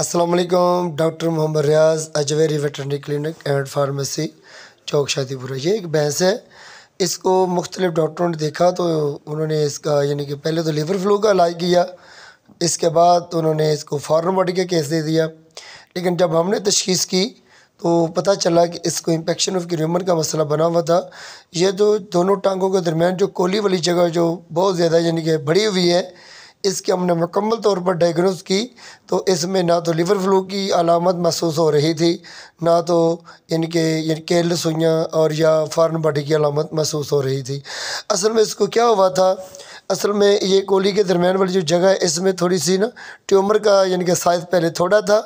السلام علیکم doctor Muhammad Riaz Ajveri veterinary clinic and pharmacy چوک شادی پورہ یہ ایک بحث ہے اس کو مختلف ڈاکٹروں نے دیکھا تو انہوں نے اس کا یعنی کہ پہلے تو لیور فلو کا علاج کیا اس کے بعد انہوں نے اس کو فارن باڈی کا کیس دے دیا لیکن جب ہم نے تشخیص کی تو پتہ چلا کہ اس کو انفیکشن آف ریومر کا مسئلہ بنا ہوا تھا یہ جو دونوں ٹانگوں کے درمیان جو کولی والی جگہ جو بہت زیادہ یعنی کہ بڑی ہوئی ہے اس کے ہم نے مکمل طور پر ڈائگنوز کی تو اس میں نہ تو لیور فلو کی علامت محسوس ہو رہی تھی نہ تو ان کے کیل سوئیاں اور یا فارن باڈی کی علامت محسوس ہو رہی تھی اصل میں اس کو کیا ہوا تھا اصل میں یہ کولی کے درمیان والی جو جگہ ہے اس میں تھوڑی سی نا ٹیومر کا یعنی کہ سائز پہلے تھوڑا تھا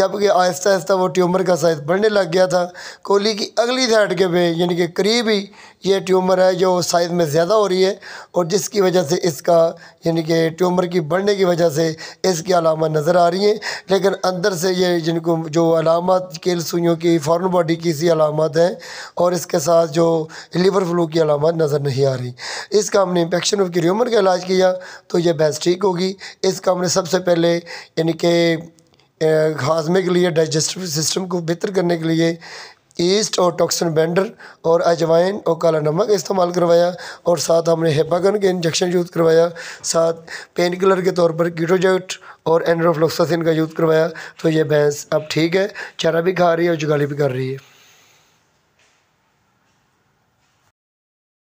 جب کہ آہستہ آہستہ وہ ٹیومر کا سائز بڑھنے لگ گیا تھا کولی کی اگلی کے پہ یعنی کہ قریب ہی یہ ٹیومر ہے جو سائز میں زیادہ ہو رہی ہے اور جس کی وجہ سے اس کا یعنی کہ ٹیومر کی بڑھنے کی وجہ سے اس کی علامات نظر آ رہی ہیں لیکن اندر سے یہ جن کو جو علامات کیل سوئیوں کی فارن باڈی کی سی علامات ہیں اور اس کے ساتھ جو لیور فلو کی علامات نظر نہیں آ رہی اس کا ہم نے انفیکشن آف کریومر کا علاج کیا تو یہ بحنس ٹھیک ہوگی اس کا ہم نے سب سے پہلے یعنی کہ ہاضمے کے لیے ڈائجسٹو سسٹم کو بہتر کرنے کے لیے ایسٹ اور ٹاکسن بینڈر اور اجوائن اور کالا نمک استعمال کروایا اور ساتھ ہم نے ہیپاگن کے انجیکشن یوز کروایا ساتھ پین کلر کے طور پر کیٹوجیٹ اور اینروفلوکساسن کا یوز کروایا تو یہ بھینس اب ٹھیک ہے چارہ بھی کھا رہی ہے اور جگالی بھی کر رہی ہے